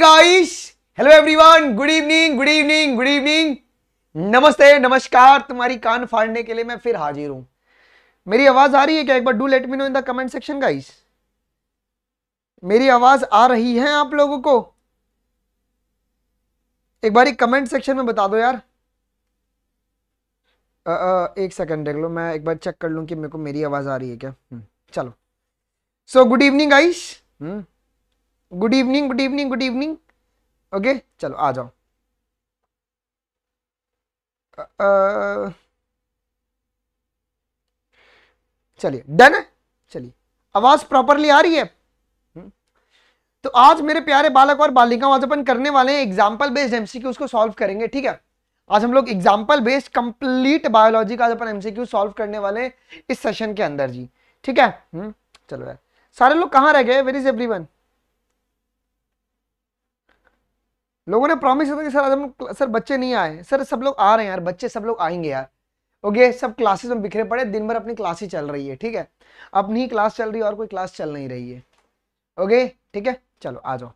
Guys hello everyone good evening good evening good evening नमस्ते नमस्कार तुम्हारी कान फाड़ने के लिए मैं फिर हाजिर हूं मेरी आवाज आ रही है क्या एक बार do let me know in the comment section guys मेरी आवाज आ रही है आप लोगों को एक बार कमेंट सेक्शन में बता दो यार आ, आ, एक सेकंड देख लो मैं एक बार चेक कर लूँ कि मेरे को मेरी आवाज़ आ रही है क्या हम्म, चलो so good evening guys good evening good evening good evening okay चलो आ जाओ चलिए डन है चलिए आवाज प्रॉपरली आ रही है हम्म। तो आज मेरे प्यारे बालक और बालिकाओं आज अपन करने वाले हैं एग्जाम्पल बेस्ड एमसीक्यू उसको सॉल्व करेंगे ठीक है आज हम लोग एग्जाम्पल बेस्ड कंप्लीट बायोलॉजी का आज अपन एमसीक्यू सॉल्व करने वाले हैं इस सेशन के अंदर जी ठीक है हम्म, चलो यार सारे लोग कहाँ रह गए वेर इज एवरी वन लोगों ने प्रॉमिस किया था कि सर आज हम सर बच्चे नहीं आए सर सब लोग आ रहे हैं यार बच्चे सब लोग आएंगे यार ओके सब क्लासेस में बिखरे पड़े दिन भर अपनी क्लास ही चल रही है ठीक है अपनी ही क्लास चल रही है और कोई क्लास चल नहीं रही है ओके ठीक है चलो आ जाओ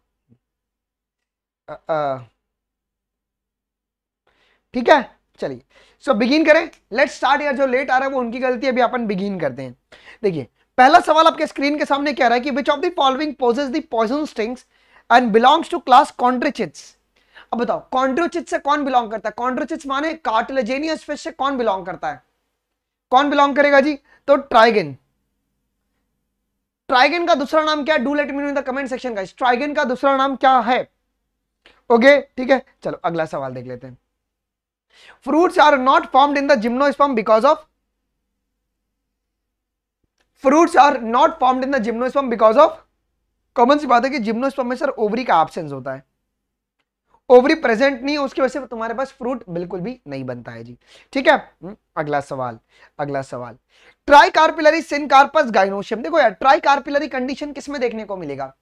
ठीक है चलिए सो बिगिन करें लेट्स स्टार्ट यार जो लेट आ रहा है वो उनकी गलती है अभी अपन बिगिन करते हैं देखिए पहला सवाल आपके स्क्रीन के सामने कह रहा है कि which of the following possesses the poison and belongs to class chondrichthyes अब बताओ कॉन्ड्रोचिट से कौन बिलोंग करता है कॉन्ड्रोचिट माने कार्टिलेजेनियस फिश से कौन बिलोंग करता है कौन बिलोंग करेगा जी तो ट्राइगन ट्राइगन का दूसरा नाम क्या है do let me in the comment section का ट्राइगन का दूसरा नाम क्या है ओके ठीक है चलो अगला सवाल देख लेते हैं fruits are not formed in the gymnosperm because of fruits are not formed in the gymnosperm because of common सी बात है कि जिम्नोस्पर्म में सर ओवरी का एब्सेंस होता है ओवरी प्रेजेंट नहीं है उसकी वजह से तुम्हारे पास फ्रूट बिल्कुल भी नहीं बनता है जी ठीक है हम्म, अगला सवाल अगला सवाल tricarpellary syncarpous gynoecium देखो यार ट्राई कार्पिलरी कंडीशन किसमें देखने को मिलेगा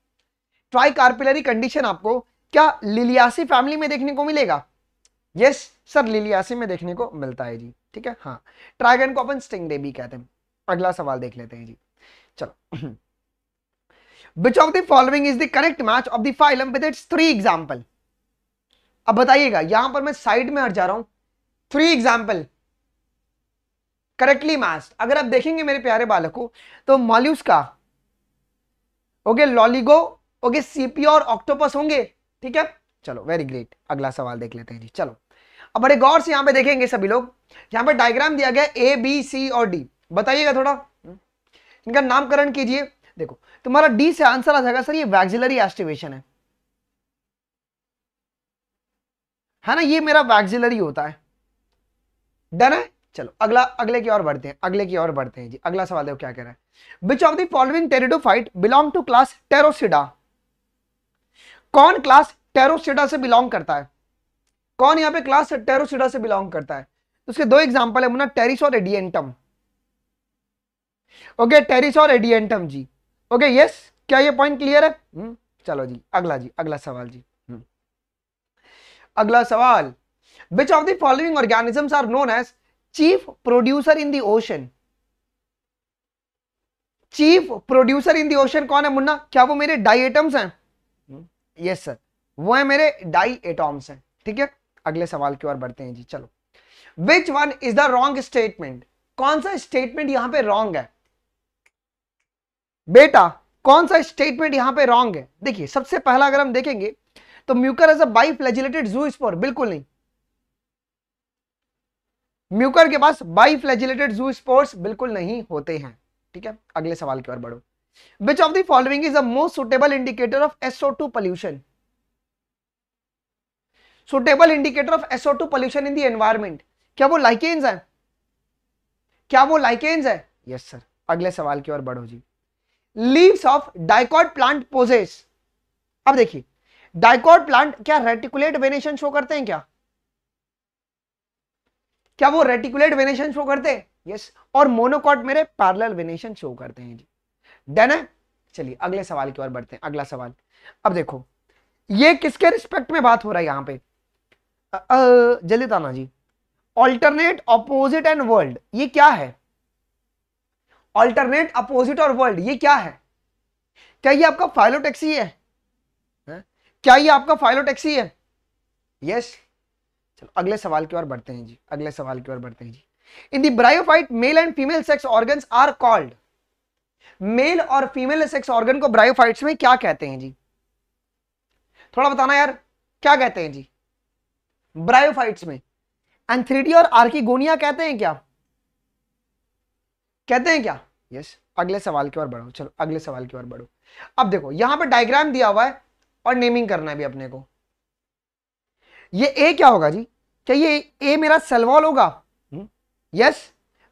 ट्राई कार्पिलरी कंडीशन आपको क्या लिलियासी फैमिली में देखने को मिलेगा यस सर लिलियासी में देखने को मिलता है जी ठीक है हाँ ट्राइगन को अपन स्टिंग भी कहते हैं अगला सवाल देख लेते हैं जी चलो which of the following is the correct match of the phylum with its three example अब बताइएगा यहां पर मैं साइड में हट जा रहा हूं थ्री एग्जाम्पल करेक्टली मास्ट अगर आप देखेंगे मेरे प्यारे को तो मॉल्यूस का ओके लॉलीगो ओके सीपी और ऑक्टोपस होंगे ठीक है चलो वेरी ग्रेट अगला सवाल देख लेते हैं जी चलो अब बड़े गौर से यहां पे देखेंगे सभी लोग यहां पे डायग्राम दिया गया ए बी सी और डी बताइएगा थोड़ा हम्म। इनका नामकरण कीजिए देखो तुम्हारा डी से आंसर आ जाएगा सर ये वैक्सिलरी एस्टिवेशन है है ना ये मेरा वैक्सिलरी होता है डन है चलो अगला अगले की ओर बढ़ते हैं अगले की ओर बढ़ते हैं जी अगला सवाल देखो क्या कह रहा है which of the following pteridophyte belong to class pteropsida कौन क्लास टेरोसिडा से बिलोंग करता है कौन यहां पे क्लास टेरोसिडा से बिलोंग करता है तो उसके दो एग्जाम्पल है मुना टेरिस और एडियंटम ओके टेरिस और एडियंटम जी ओके यस क्या ये पॉइंट क्लियर है हुँ? हम्म, चलो जी अगला जी अगला सवाल जी अगला सवाल which of the following organisms are known as chief producer in the ocean chief producer in the ocean कौन है मुन्ना क्या वो मेरे डाई एटम्स हैं यस hmm? सर वो है मेरे डाई एटॉम्स हैं ठीक है अगले सवाल की ओर बढ़ते हैं जी चलो which one is the wrong statement कौन सा स्टेटमेंट यहां पे रॉन्ग है बेटा कौन सा स्टेटमेंट यहां पे रॉन्ग है देखिए सबसे पहला अगर हम देखेंगे तो Mucor as a biflagellated zoospore बिल्कुल नहीं म्यूकर के पास बाई फ्लैजिलेटेड जू स्पोर्स बिल्कुल नहीं होते हैं ठीक है अगले सवाल की ओर बढ़ो which of the following is a most suitable indicator of two pollution suitable indicator of two pollution in the environment क्या वो लाइकेन्स है क्या वो लाइकेन्स है यस yes, सर अगले सवाल की ओर बढ़ो जी leaves of dicot plant possess अब देखिए डाइकॉट प्लांट क्या रेटिकुलेट वेनेशन शो करते हैं क्या क्या वो रेटिकुलेट वेनेशन शो करते हैं यस और मोनोकॉट मेरे पैरल वेनेशन शो करते हैं जी डन है चलिए अगले सवाल की ओर बढ़ते हैं अगला सवाल अब देखो ये किसके रिस्पेक्ट में बात हो रहा है यहां पे जलित जी ऑल्टरनेट अपोजिट एंड वर्ल्ड ये क्या है ऑल्टरनेट अपोजिट और वर्ल्ड ये क्या है क्या ये आपका फाइलोटेक्सी है क्या ये आपका फाइलो टैक्सी है यस चलो अगले सवाल की ओर बढ़ते हैं जी अगले सवाल की ओर बढ़ते हैं जी in the bryophyte male and female sex organ are called male और फीमेल सेक्स ऑर्गन को ब्रायोफाइट्स में क्या कहते हैं जी थोड़ा बताना यार क्या कहते हैं जी ब्रायोफाइट्स में एंथ्रीडी और आर्किगोनिया कहते हैं क्या कहते हैं क्या यस yes. अगले सवाल की ओर बढ़ो चलो अगले सवाल की ओर बढ़ो अब देखो यहां पर डायग्राम दिया हुआ है और नेमिंग करना है भी अपने को ये ए क्या होगा जी क्या ये ए मेरा सेल वॉल होगा यस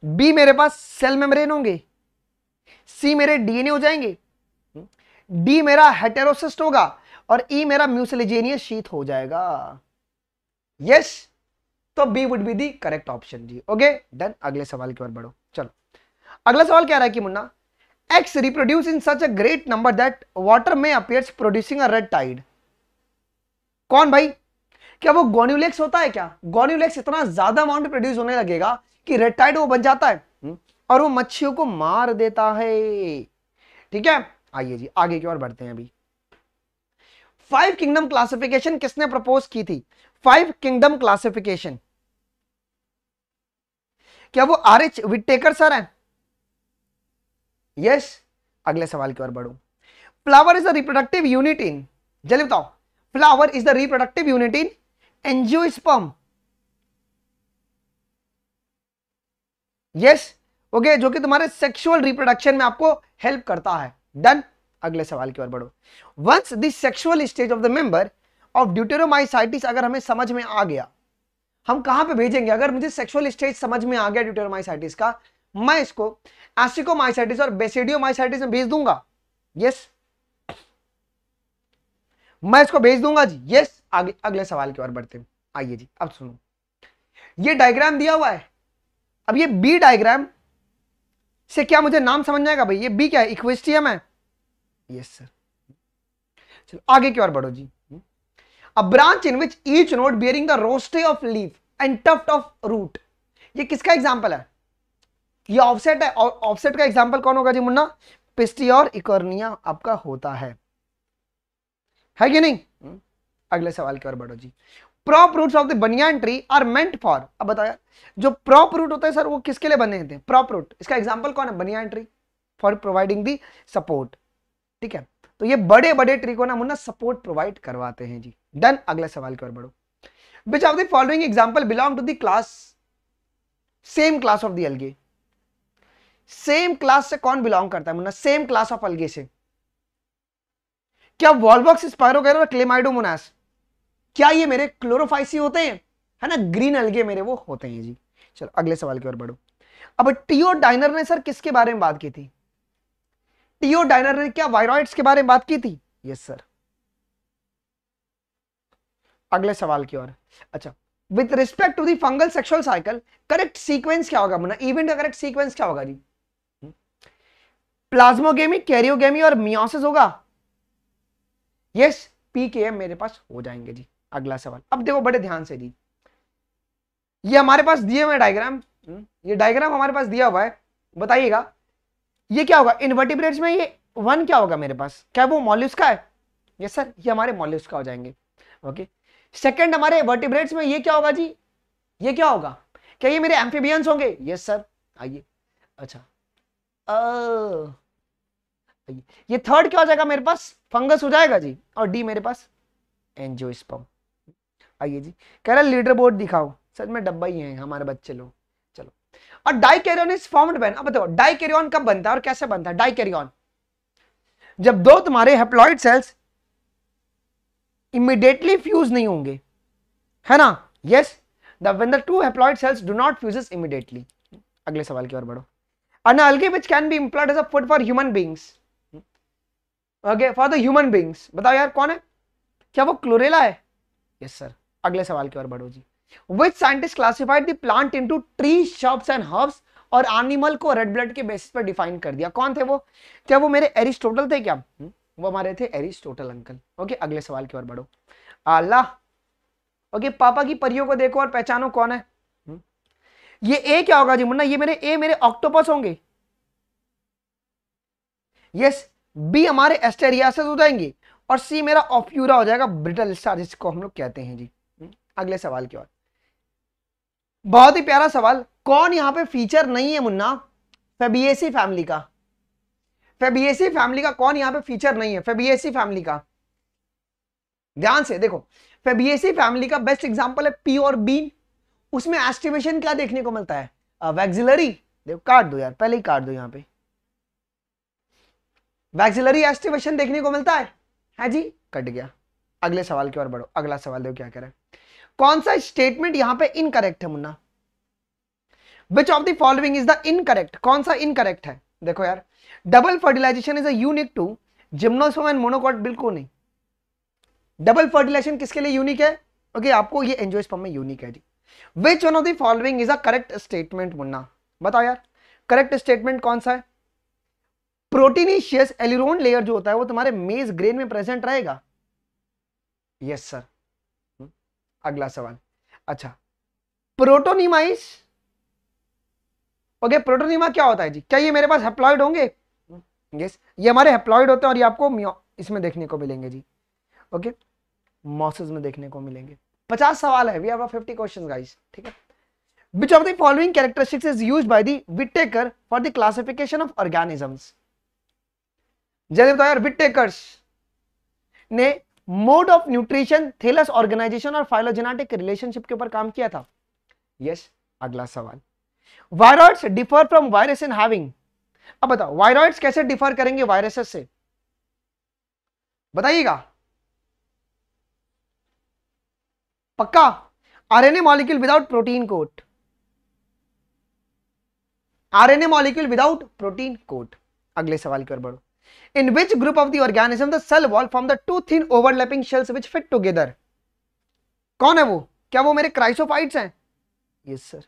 हम्म। बी मेरे पास सेल मेम्ब्रेन होंगे सी मेरे डीएनए हो जाएंगे डी हम्म। मेरा हेटेरोसिस्ट होगा और ई e मेरा म्यूसिलिजेनियस शीत हो जाएगा यस तो B would be the correct option जी ओके डन अगले सवाल की ओर बढ़ो चलो अगला सवाल क्या रहा है कि Munna X reproduce in such a great number that water may appears producing a red tide. कौन भाई क्या वो गोन्यूलेक्स होता है क्या गोन्यूलेक्स इतना ज्यादा अमाउंट प्रोड्यूस होने लगेगा कि रेड टाइड वो बन जाता है हम्म, और वो मच्छियों को मार देता है ठीक है आइए जी आगे की ओर बढ़ते हैं अभी फाइव किंगडम क्लासिफिकेशन किसने प्रपोज की थी फाइव किंगडम क्लासिफिकेशन क्या वो आर एच विटेकर सर हैं यस अगले सवाल की ओर बढ़ू flower is the reproductive unit in जल्दी बताओ flower is the reproductive unit in angiosperm yes okay जो कि तुम्हारे सेक्सुअल रिप्रोडक्शन में आपको हेल्प करता है डन अगले सवाल की ओर बढ़ो once this sexual stage of the member of deuteromycetes अगर हमें समझ में आ गया हम कहां पे भेजेंगे अगर मुझे सेक्सुअल स्टेज समझ में आ गया ड्यूटेरोमाइसाइटिस का मैं इसको एसिकोमाइसाइटिस और माइसाइटिस में भेज दूंगा यस मैं इसको भेज दूंगा जी यस आगे अगले सवाल की ओर बढ़ते हैं आइए जी अब सुनो ये डायग्राम दिया हुआ है अब ये बी डायग्राम से क्या मुझे नाम समझ आएगा भाई ये बी क्या है इक्वेस्टियम है यस सर चलो आगे की ओर बढ़ो जी a branch in which each node bearing the rosette of leaf and tuft of root ये किसका एग्जाम्पल है ये ऑफसेट है ऑफसेट का एग्जाम्पल कौन होगा जी मुन्ना पिस्टी और इकोर्निया आपका होता है है कि नहीं हम्म। अगले सवाल की ओर बढ़ो जी prop root of the banyan tree are meant for अब बताया जो प्रॉप रूट होता है सर वो किसके लिए बने हैं प्रॉप रूट इसका एग्जाम्पल कौन है banyan tree for providing the support ठीक है तो ये बड़े बड़े ट्री को ना मुन्ना सपोर्ट प्रोवाइड करवाते हैं जी डन अगले सवाल की ओर बढ़ो which of the following example belong to the class same class of the algae same class से कौन बिलोंग करता है मुन्ना सेम क्लास ऑफ अलगे से क्या वॉलबॉक्स स्पायरो क्लेमाइडोमोनास क्या ये मेरे क्लोरोफाइसी होते हैं है ना ग्रीन अलगे मेरे वो होते हैं जी चलो अगले सवाल की ओर बढ़ो अब टीओ डाइनर ने सर किसके बारे में बात की थी टीओ डाइनर ने क्या वायरॉइड्स के बारे में बात की थी यस सर अगले सवाल की ओर अच्छा with respect to the fungal sexual cycle correct sequence क्या होगा मुन्ना इवेंट का करेक्ट सीक्वेंस क्या होगा जी प्लाज्मोगेमी कैरियोगेमी और मियोसिस होगा यस पी के एम मेरे पास हो जाएंगे जी अगला सवाल अब देखो बड़े ध्यान से जी ये हमारे पास दिए हुए डायग्राम हम्म, ये डायग्राम हमारे पास दिया हुआ है बताइएगा ये क्या होगा इनवर्टिब्रेट्स में ये वन क्या होगा मेरे पास क्या वो मॉल्यूस का है यस सर ये हमारे मॉल्यूस का हो जाएंगे ओके सेकंड हमारे वर्टिब्रेट्स में ये क्या होगा जी ये क्या होगा क्या ये मेरे एम्फीबियंस होंगे यस सर आइए अच्छा ये थर्ड क्या हो जाएगा मेरे पास फंगस हो जाएगा जी और डी मेरे पास एंजियोस्पर्म आइए जी कह रहा लीडर बोर्ड दिखाओ सच में डब्बा ही है हमारे बच्चे लोग चलो और डाइकेरियन इज फॉर्म्ड बैन अब बताओ डाइकेरियन कब बनता है और कैसे बनता है डाइकेरियन जब दो तुम्हारे हेप्लॉइड सेल्स इमीडिएटली फ्यूज नहीं होंगे है ना yes the when the two haploid cells do not fuses immediately अगले सवाल की ओर बढ़ो an algae which can be employed as a food for human beings okay for the human beings बताओ यार कौन है क्या वो क्लोरेला है यस yes, सर अगले सवाल की ओर बढ़ो जी which scientist classified the plant into tree shrubs and herbs और एनिमल को रेड ब्लड के बेसिस पर डिफाइन कर दिया कौन थे वो क्या वो मेरे एरिस्टोटल थे क्या हम्म, वो हमारे थे एरिस्टोटल अंकल ओके अगले सवाल की ओर बढ़ो आला ओके पापा की परियों को देखो और पहचानो कौन है ये ए क्या होगा जी मुन्ना ये मेरे ए मेरे ऑक्टोपस होंगे यस बी हमारे एस्टेरियासेस हो जाएंगे और सी मेरा ऑफ्यूरा हो जाएगा ब्रिटल स्टार जिसको हम लोग कहते हैं जी हम्म, अगले सवाल की ओर बहुत ही प्यारा सवाल कौन यहां पे फीचर नहीं है मुन्ना फेबीएसी फैमिली का फेबीएसी फैमिली का कौन यहां पे फीचर नहीं है फेबीएसी फैमिली का ध्यान से देखो फेबीएसी फैमिली का बेस्ट एग्जांपल है पी और बीन उसमें एस्टिमेशन क्या देखने को मिलता है वैक्सिलरी देखो काट दो यार पहले ही काट दो यहां पे वैक्सिलरी एस्टिमेशन देखने को मिलता है है जी कट गया अगले सवाल की ओर बढ़ो अगला सवाल देखो क्या कह रहा है कौन सा स्टेटमेंट यहां पे इनकरेक्ट है मुन्ना which of the following is the incorrect कौन सा इनकरेक्ट है देखो यार double fertilization is unique to gymnosperm and monocot बिल्कुल नहीं डबल फर्टिलाइजेशन किसके लिए यूनिक है ओके okay, आपको ये एंजोस्पम में यूनिक है जी which one of the is a correct statement मुन्ना बताओ यार करेक्ट स्टेटमेंट कौन सा है प्रोटीनिशियस एलिरोन लेयर जो होता है वो तुम्हारे मेज ग्रेन में प्रेजेंट रहेगा यस yes, सर हम्म, अगला सवाल अच्छा प्रोटोनिमाइस ओके प्रोटोनिमा क्या होता है जी क्या ये मेरे पास हेप्लॉइड होंगे यस ये हमारे हेप्लॉइड होते हैं और ये आपको इसमें देखने को मिलेंगे जी ओके मॉसेस में देखने को मिलेंगे पचास सवाल है we have fifty question guys ठीक है which of the following characteristics is used by the Whittaker for the classification of organisms? जैसे बताया विटेकर्स ने mode of nutrition thallus organisation और फाइलोजेनेटिक रिलेशनशिप के ऊपर काम किया था यस yes, अगला सवाल viroids differ from virus in having अब बताओ वायरॉइड्स कैसे डिफर करेंगे वायरसेस से बताइएगा पक्का RNA molecule without protein coat RNA molecule without protein coat अगले सवाल की ओर बढ़ो in which group of the organism the cell wall form the two thin overlapping shells which fit कौन है वो क्या वो मेरे क्राइसोफाइट हैं यस सर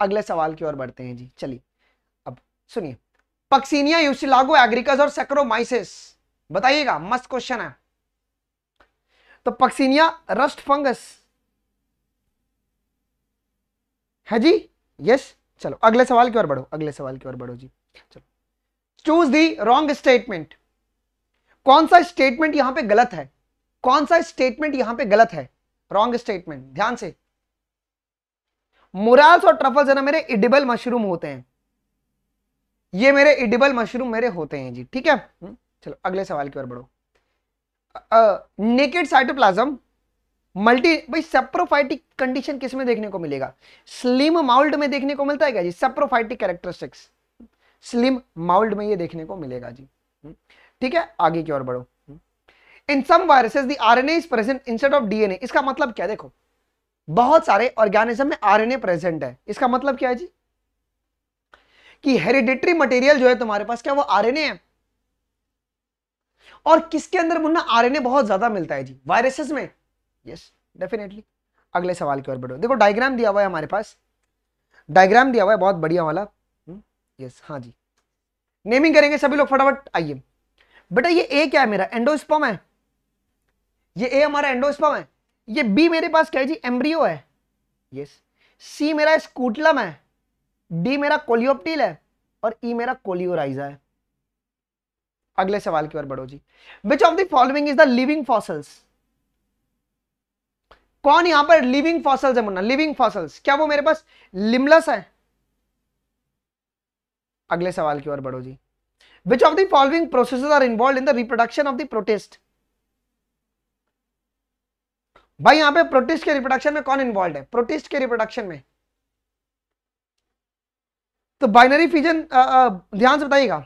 अगले सवाल की ओर बढ़ते हैं जी चलिए अब सुनिए पक्सीनिया यूसिलागो एग्रिकस और सेक्रोमाइसिस बताइएगा मस्त क्वेश्चन है तो पक्सीनिया रस्ट फंगस है जी यस चलो अगले सवाल की ओर बढ़ो अगले सवाल की ओर बढ़ो जी चलो चूज दी रॉन्ग स्टेटमेंट कौन सा स्टेटमेंट यहां पे गलत है कौन सा स्टेटमेंट यहां पे गलत है रॉन्ग स्टेटमेंट ध्यान से मुरास और ट्रफल्स है ना मेरे इडिबल मशरूम होते हैं ये मेरे इडिबल मशरूम मेरे होते हैं जी ठीक है हम्म, चलो अगले सवाल की ओर बढ़ो नेकेड साइटोप्लाज्म मल्टी भाई सेप्रोफाइटिक कंडीशन किस में देखने को मिलेगा स्लिम माउल्ड में देखने को मिलता है क्या जी सेप्रोफाइटिक कैरेक्टरिस्टिक्स स्लिम माउल्ड में ये देखने को मिलेगा जी हम्म, ठीक है आगे की ओर बढ़ो in some viruses the RNA is present instead of DNA इसका मतलब क्या देखो बहुत सारे ऑर्गेनिज्म में आरएनए प्रेजेंट है इसका मतलब क्या है जी कि हेरिडिटरी मटेरियल जो है तुम्हारे पास क्या वो आरएनए है और किसके अंदर मुन्ना आरएनए बहुत ज्यादा मिलता है जी वायरसेस में यस डेफिनेटली अगले सवाल की ओर बढ़ो देखो डायग्राम दिया हुआ है हमारे पास डायग्राम दिया हुआ है बहुत बढ़िया वाला यस हम्म, हाँ जी नेमिंग करेंगे सभी लोग फटाफट आइए बेटा ये ए क्या है मेरा एंडोस्पम है ये ए हमारा एंडोस्पम है ये बी मेरे पास क्या है जी एम्ब्रियो है यस सी मेरा स्कूटलम है डी मेरा कोलियोप्टिल है और ई e मेरा कोलियोराइजा है अगले सवाल की ओर बढ़ो जी which of the following is the living fossils कौन यहां पर लिविंग फॉसल्स है मुन्ना लिविंग फॉसल्स क्या वो मेरे पास लिमलस है अगले सवाल की ओर बढ़ो जी which of the following process are involve in the reproduction of the protist भाई यहां पे प्रोटेस्ट के रिप्रोडक्शन में कौन इन्वॉल्व है प्रोटेस्ट के रिप्रोडक्शन में तो बाइनरी फिजन ध्यान से बताइएगा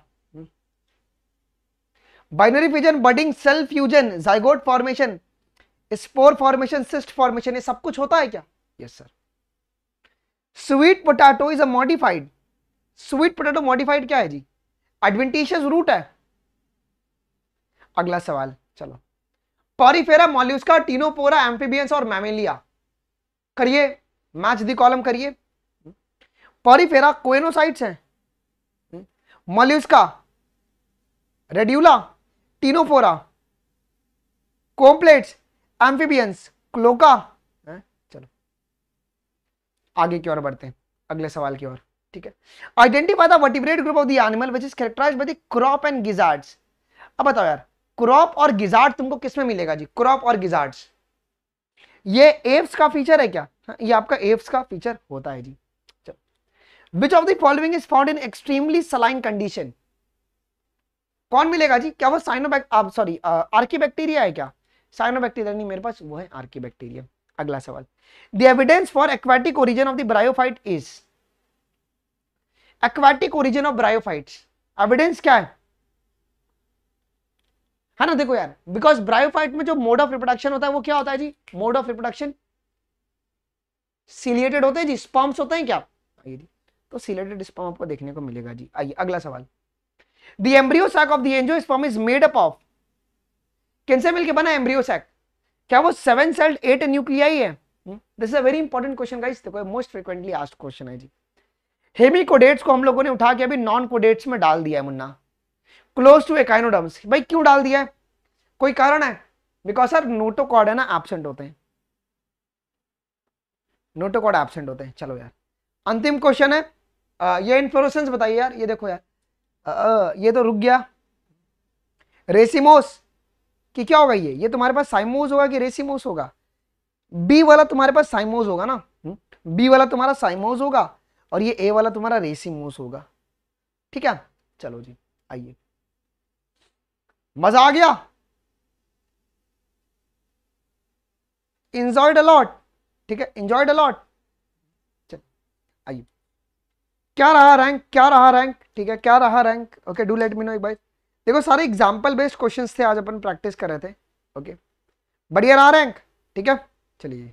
binary fission budding cell fusion zygote formation spore formation cyst formation ये सब कुछ होता है क्या yes sir sweet potato is a modified sweet potato modified क्या है जी एडवेंटिशियस रूट है अगला सवाल चलो पॉरीफेरा मॉल्यूस्का टीनोपोरा एम्फीबियंस और मैमेलिया करिए मैच दी कॉलम करिए पॉरीफेरा कोएनोसाइट्स हैं Mollusca radula Ctenophora comb plates amphibians cloaca है? चलो आगे की ओर बढ़ते हैं अगले सवाल की ओर ठीक है identify the vertebrate group of the animal which is characterise by the crop and gizzards अब बताओ यार क्रॉप और गिजार्ड तुमको किसमें मिलेगा जी क्रॉप और गिजार्ड्स ये एप्स का फीचर है क्या हाँ, ये आपका एप्स का फीचर होता है जी which of the following is found in extremely saline condition कौन मिलेगा जी क्या वो साइनोबैक आप सॉरी आर्कीबैक्टीरिया है क्या साइनोबैक्टीरिया नहीं मेरे पास वो है आर्की बैक्टीरिया अगला सवाल the evidence for aquatic origin of the bryophyte is aquatic origin of bryophyte evidence क्या है है ना देखो यार बिकॉज ब्रायोफाइट में जो मोड ऑफ रिप्रोडक्शन होता है वो क्या होता है जी मोड ऑफ रिप्रोडक्शन सिलिएटेड होते हैं जी स्पॉम्स होते हैं क्या तो सिलेटेड स्पॉम आपको देखने को मिलेगा जी आइए अगला सवाल The embryo sac of the angiosperm is made up of किनसे बना एम्ब्रियो सैक क्या वो सेवन सेल्ड एट न्यूक्लियाई है this a very important question guys देखो मोस्ट फ्रीक्वेंटली आस्क्ड क्वेश्चन है जी हेमी कोडेट्स को हम लोगों ने उठा के अभी नॉन कोडेट्स में डाल दिया है मुन्ना क्लोज टू एकाइनोडम्स भाई क्यों डाल दिया है कोई कारण है बिकॉज सर नोटोकॉड है ना एबसेंट होते हैं नोटोकॉड एबसेंट होते हैं चलो यार अंतिम क्वेश्चन है आ, ये इन्फ्लोरेसेंस बताइए यार ये देखो यार ये तो रुक गया रेसिमोस कि क्या होगा ये ये तुम्हारे पास साइमोज होगा कि रेसिमोस होगा बी वाला तुम्हारे पास साइमोज होगा ना बी वाला तुम्हारा साइमोज होगा और ये ए वाला तुम्हारा रेसिमोस होगा ठीक है चलो जी आइए मजा आ गया इंजॉयड अलॉट ठीक है इंजॉयड अलॉट क्या रहा रैंक क्या रहा रैंक ठीक है क्या रहा rank okay do let me know एक बार देखो सारे एग्जाम्पल बेस्ड क्वेश्चन थे आज अपन प्रैक्टिस कर रहे थे ओके बढ़िया रहा रैंक ठीक है चलिए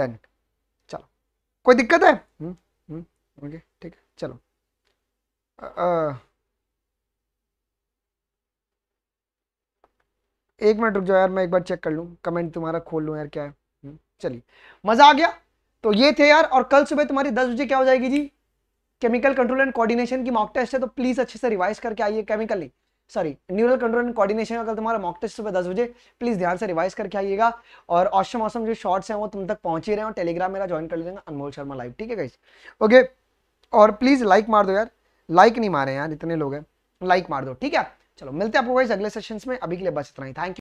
डन चलो कोई दिक्कत है ओके हम्म, हम्म, ठीक है चलो एक मिनट रुक जाओ यार मैं एक बार चेक कर लूँ कमेंट तुम्हारा खोल लूँ यार क्या है हम्म, चलिए मज़ा आ गया तो ये थे यार और कल सुबह तुम्हारी दस बजे क्या हो जाएगी जी केमिकल कंट्रोल एंड कोऑर्डिनेशन की मॉक टेस्ट है तो प्लीज़ अच्छे से रिवाइज करके आइए केमिकल नहीं sorry neural control and coordination अगर तुम्हारा मॉक टेस्ट सुबह दस बजे प्लीज़ ध्यान से रिवाइज करके आइएगा और ऑसम ऑसम जो शॉर्ट्स हैं वो तुम तक पहुंच ही रहे हैं और टेलीग्राम मेरा ज्वाइन कर लीजिएगा अनमोल शर्मा लाइव ठीक है ओके और प्लीज़ लाइक मार दो यार लाइक नहीं मारे यार इतने लोग हैं लाइक मार दो ठीक है चलो मिलते हैं आपको अगले सेशन में अभी के लिए बस इतना ही थैंक यू